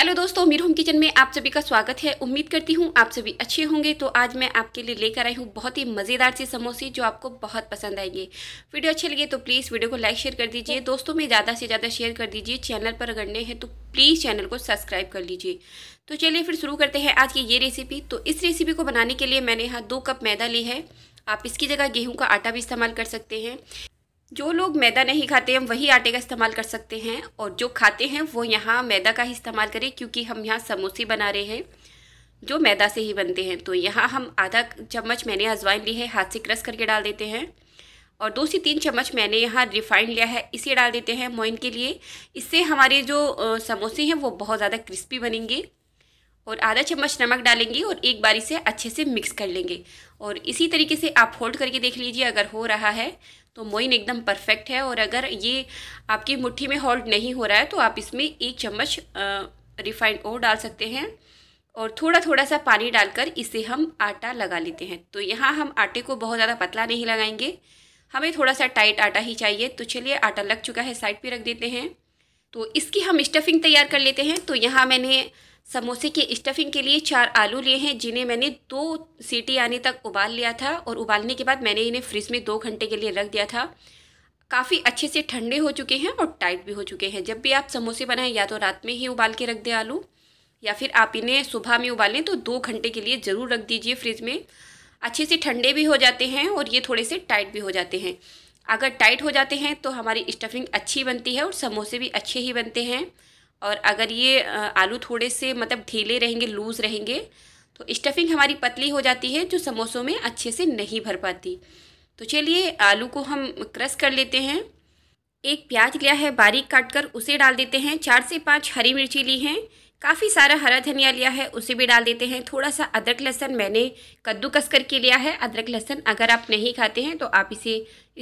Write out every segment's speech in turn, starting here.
hello दोस्तों Mir home kitchen में आप सभी का स्वागत है उम्मीद करती हूँ आप सभी अच्छे होंगे तो आज मैं आपके लिए लेकर आई हूँ बहुत ही मज़ेदार से समोसे जो आपको बहुत पसंद आएंगे वीडियो अच्छे लगे तो प्लीज़ वीडियो को लाइक शेयर कर दीजिए दोस्तों में ज़्यादा से ज़्यादा शेयर कर दीजिए चैनल पर अगर नए हैं तो प्लीज़ चैनल को सब्सक्राइब कर लीजिए तो चलिए फिर शुरू करते हैं आज की ये रेसिपी तो इस रेसिपी को बनाने के लिए मैंने यहाँ दो कप मैदा ली है आप इसकी जगह गेहूँ का आटा भी इस्तेमाल कर सकते हैं जो लोग मैदा नहीं खाते हम वही आटे का इस्तेमाल कर सकते हैं और जो खाते हैं वो यहाँ मैदा का ही इस्तेमाल करें क्योंकि हम यहाँ समोसे बना रहे हैं जो मैदा से ही बनते हैं तो यहाँ हम आधा चम्मच मैंने अजवाइन ली है हाथ से क्रश करके डाल देते हैं और दो से तीन चम्मच मैंने यहाँ रिफाइंड लिया है इसे डाल देते हैं मोइन के लिए इससे हमारे जो समोसे हैं वो बहुत ज़्यादा क्रिस्पी बनेंगे और आधा चम्मच नमक डालेंगे और एक बारी से अच्छे से मिक्स कर लेंगे और इसी तरीके से आप फोल्ड करके देख लीजिए अगर हो रहा है तो मोइन एकदम परफेक्ट है और अगर ये आपकी मुट्ठी में होल्ड नहीं हो रहा है तो आप इसमें एक चम्मच रिफाइंड और डाल सकते हैं और थोड़ा थोड़ा सा पानी डालकर इसे हम आटा लगा लेते हैं तो यहाँ हम आटे को बहुत ज़्यादा पतला नहीं लगाएंगे हमें थोड़ा सा टाइट आटा ही चाहिए तो चलिए आटा लग चुका है साइड पे रख देते हैं तो इसकी हम स्टफिंग तैयार कर लेते हैं तो यहाँ मैंने समोसे की स्टफिंग के लिए चार आलू लिए हैं जिन्हें मैंने दो सीटी आने तक उबाल लिया था और उबालने के बाद मैंने इन्हें फ्रिज में दो घंटे के लिए रख दिया था काफ़ी अच्छे से ठंडे हो चुके हैं और टाइट भी हो चुके हैं जब भी आप समोसे बनाएं या तो रात में ही उबाल के रख दें आलू या फिर आप इन्हें सुबह में उबालें तो दो घंटे के लिए ज़रूर रख दीजिए फ्रिज में अच्छे से ठंडे भी हो जाते हैं और ये थोड़े से टाइट भी हो जाते हैं अगर टाइट हो जाते हैं तो हमारी स्टफिंग अच्छी बनती है और समोसे भी अच्छे ही बनते हैं और अगर ये आलू थोड़े से मतलब ढीले रहेंगे लूज़ रहेंगे तो स्टफिंग हमारी पतली हो जाती है जो समोसों में अच्छे से नहीं भर पाती तो चलिए आलू को हम क्रश कर लेते हैं एक प्याज लिया है बारीक काट कर उसे डाल देते हैं चार से पाँच हरी मिर्ची ली हैं काफ़ी सारा हरा धनिया लिया है उसे भी डाल देते हैं थोड़ा सा अदरक लहसन मैंने कद्दू कस करके लिया है अदरक लहसन अगर आप नहीं खाते हैं तो आप इसे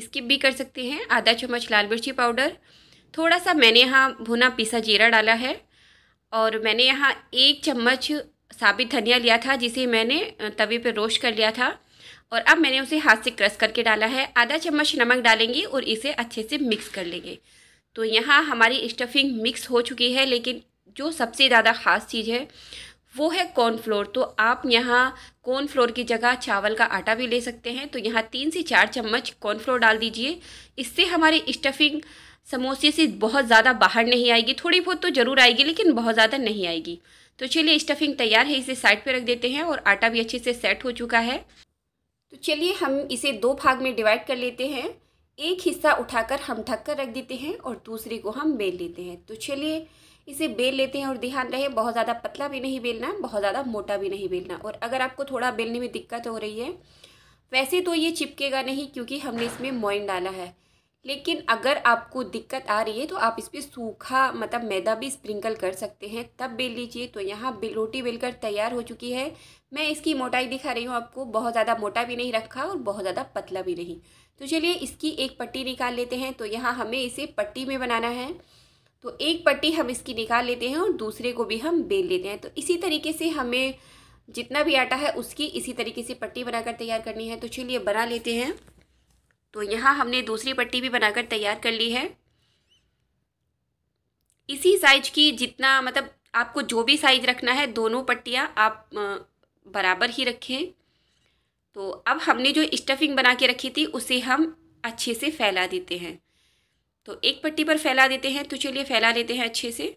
स्किप भी कर सकते हैं आधा चम्मच लाल मिर्ची पाउडर थोड़ा सा मैंने यहाँ भुना पिसा जीरा डाला है और मैंने यहाँ एक चम्मच साबित धनिया लिया था जिसे मैंने तवे पर रोस्ट कर लिया था और अब मैंने उसे हाथ से क्रश करके डाला है आधा चम्मच नमक डालेंगे और इसे अच्छे से मिक्स कर लेंगे तो यहाँ हमारी स्टफिंग मिक्स हो चुकी है लेकिन जो सबसे ज़्यादा ख़ास चीज़ है वो है कॉर्नफ्लोर तो आप यहाँ कॉर्नफ्लोर की जगह चावल का आटा भी ले सकते हैं तो यहाँ तीन से चार चम्मच कॉर्नफ्लोर डाल दीजिए इससे हमारी स्टफिंग समोसे से बहुत ज़्यादा बाहर नहीं आएगी थोड़ी बहुत तो ज़रूर आएगी लेकिन बहुत ज़्यादा नहीं आएगी तो चलिए स्टफिंग तैयार है इसे साइड पे रख देते हैं और आटा भी अच्छे से सेट हो चुका है तो चलिए हम इसे दो भाग में डिवाइड कर लेते हैं एक हिस्सा उठाकर हम ढक कर रख देते हैं और दूसरे को हम बेल लेते हैं तो चलिए इसे बेल लेते हैं और ध्यान रहे बहुत ज़्यादा पतला भी नहीं बेलना बहुत ज़्यादा मोटा भी नहीं बेलना और अगर आपको थोड़ा बेलने में दिक्कत हो रही है वैसे तो ये चिपकेगा नहीं क्योंकि हमने इसमें मोइन डाला है लेकिन अगर आपको दिक्कत आ रही है तो आप इस पर सूखा मतलब मैदा भी स्प्रिंकल कर सकते हैं तब बेल लीजिए तो यहाँ रोटी बेलकर तैयार हो चुकी है मैं इसकी मोटाई दिखा रही हूँ आपको बहुत ज़्यादा मोटा भी नहीं रखा और बहुत ज़्यादा पतला भी नहीं तो चलिए इसकी एक पट्टी निकाल लेते हैं तो यहाँ हमें इसे पट्टी में बनाना है तो एक पट्टी हम इसकी निकाल लेते हैं और दूसरे को भी हम बेल लेते हैं तो इसी तरीके से हमें जितना भी आटा है उसकी इसी तरीके से पट्टी बनाकर तैयार करनी है तो चलिए बना लेते हैं तो यहाँ हमने दूसरी पट्टी भी बनाकर तैयार कर ली है इसी साइज की जितना मतलब आपको जो भी साइज रखना है दोनों पट्टियाँ आप बराबर ही रखें तो अब हमने जो स्टफिंग बना के रखी थी उसे हम अच्छे से फैला देते हैं तो एक पट्टी पर फैला देते हैं तो चलिए फैला लेते हैं अच्छे से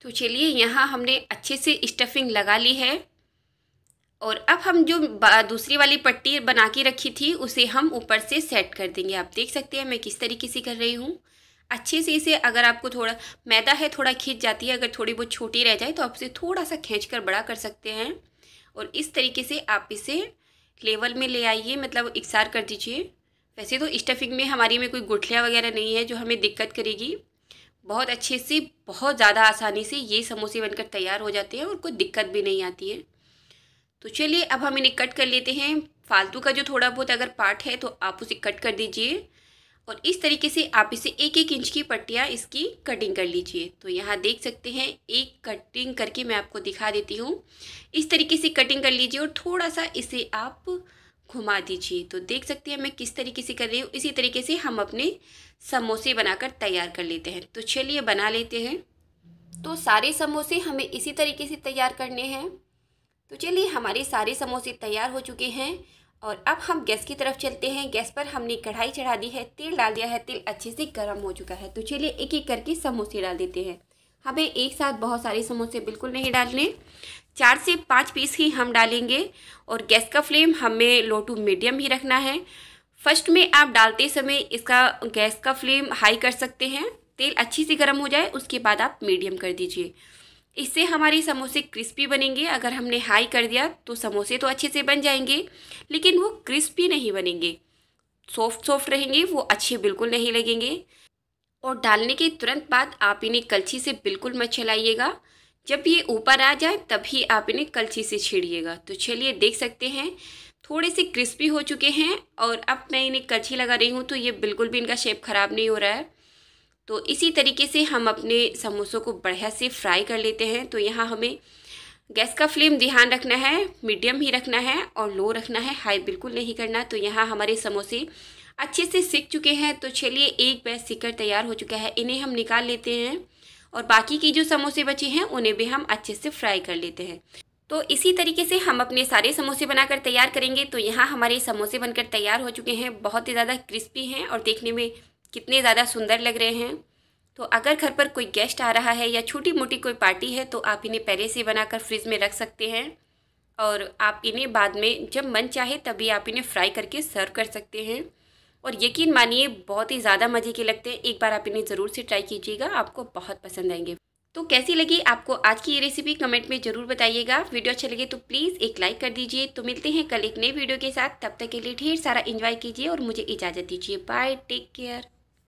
तो चलिए यहाँ हमने अच्छे से स्टफिंग लगा ली है और अब हम जो दूसरी वाली पट्टी बना के रखी थी उसे हम ऊपर से सेट कर देंगे आप देख सकते हैं मैं किस तरीके से कर रही हूँ अच्छे से इसे अगर आपको थोड़ा मैदा है थोड़ा खींच जाती है अगर थोड़ी बहुत छोटी रह जाए तो आप इसे थोड़ा सा खींच कर बड़ा कर सकते हैं और इस तरीके से आप इसे लेवल में ले आइए मतलब इकसार कर दीजिए वैसे तो स्टफिंग में हमारी में कोई गुठलियाँ वगैरह नहीं है जो हमें दिक्कत करेगी बहुत अच्छे से बहुत ज़्यादा आसानी से ये समोसे बनकर तैयार हो जाते हैं और कोई दिक्कत भी नहीं आती है तो चलिए अब हम इन्हें कट कर लेते हैं फालतू का जो थोड़ा बहुत अगर पार्ट है तो आप उसे कट कर दीजिए और इस तरीके से आप इसे एक एक इंच की पट्टियाँ इसकी कटिंग कर लीजिए तो यहाँ देख सकते हैं एक कटिंग करके मैं आपको दिखा देती हूँ इस तरीके से कटिंग कर लीजिए और थोड़ा सा इसे आप घुमा दीजिए तो देख सकते हैं मैं किस तरीके से कर रही हूँ इसी तरीके से हम अपने समोसे बनाकर तैयार कर लेते हैं तो चलिए बना लेते हैं तो सारे समोसे हमें इसी तरीके से तैयार करने हैं तो चलिए हमारे सारे समोसे तैयार हो चुके हैं और अब हम गैस की तरफ चलते हैं गैस पर हमने कढ़ाई चढ़ा दी है तेल डाल दिया है तेल अच्छे से गर्म हो चुका है तो चलिए एक एक करके समोसे डाल देते हैं हमें एक साथ बहुत सारे समोसे बिल्कुल नहीं डालने चार से पाँच पीस ही हम डालेंगे और गैस का फ्लेम हमें लो टू मीडियम ही रखना है फर्स्ट में आप डालते समय इसका गैस का फ्लेम हाई कर सकते हैं तेल अच्छे से गर्म हो जाए उसके बाद आप मीडियम कर दीजिए इससे हमारे समोसे क्रिस्पी बनेंगे अगर हमने हाई कर दिया तो समोसे तो अच्छे से बन जाएंगे लेकिन वो क्रिस्पी नहीं बनेंगे सॉफ्ट सॉफ्ट रहेंगे वो अच्छे बिल्कुल नहीं लगेंगे और डालने के तुरंत बाद आप इन्हें कलछी से बिल्कुल मत चलाइएगा जब ये ऊपर आ जाए तभी आप इन्हें कलछी से छेड़िएगा तो चलिए देख सकते हैं थोड़े से क्रिस्पी हो चुके हैं और अब मैं इन्हें कलछी लगा रही हूँ तो ये बिल्कुल भी इनका शेप ख़राब नहीं हो रहा है तो इसी तरीके से हम अपने समोसों को बढ़िया से फ्राई कर लेते हैं तो यहाँ हमें गैस का फ्लेम ध्यान रखना है मीडियम ही रखना है और लो रखना है हाई बिल्कुल नहीं करना तो यहाँ हमारे समोसे अच्छे से सीख चुके हैं तो चलिए एक बैच सीकर तैयार हो चुका है इन्हें हम निकाल लेते हैं और बाकी के जो समोसे बचे हैं उन्हें भी हम अच्छे से फ्राई कर लेते हैं तो इसी तरीके से हम अपने सारे समोसे बनाकर तैयार करेंगे तो यहाँ हमारे समोसे बनकर तैयार हो चुके हैं बहुत ही ज़्यादा क्रिस्पी हैं और देखने में कितने ज़्यादा सुंदर लग रहे हैं तो अगर घर पर कोई गेस्ट आ रहा है या छोटी मोटी कोई पार्टी है तो आप इन्हें पहले से बनाकर फ्रिज में रख सकते हैं और आप इन्हें बाद में जब मन चाहे तभी आप इन्हें फ्राई करके सर्व कर सकते हैं और यकीन मानिए बहुत ही ज़्यादा मज़े के लगते हैं एक बार आप इन्हें ज़रूर से ट्राई कीजिएगा आपको बहुत पसंद आएंगे तो कैसी लगी आपको आज की ये रेसिपी कमेंट में ज़रूर बताइएगा वीडियो अच्छा लगे तो प्लीज़ एक लाइक कर दीजिए तो मिलते हैं कल एक नई वीडियो के साथ तब तक के लिए ढेर सारा इन्जॉय कीजिए और मुझे इजाज़त दीजिए बाय टेक केयर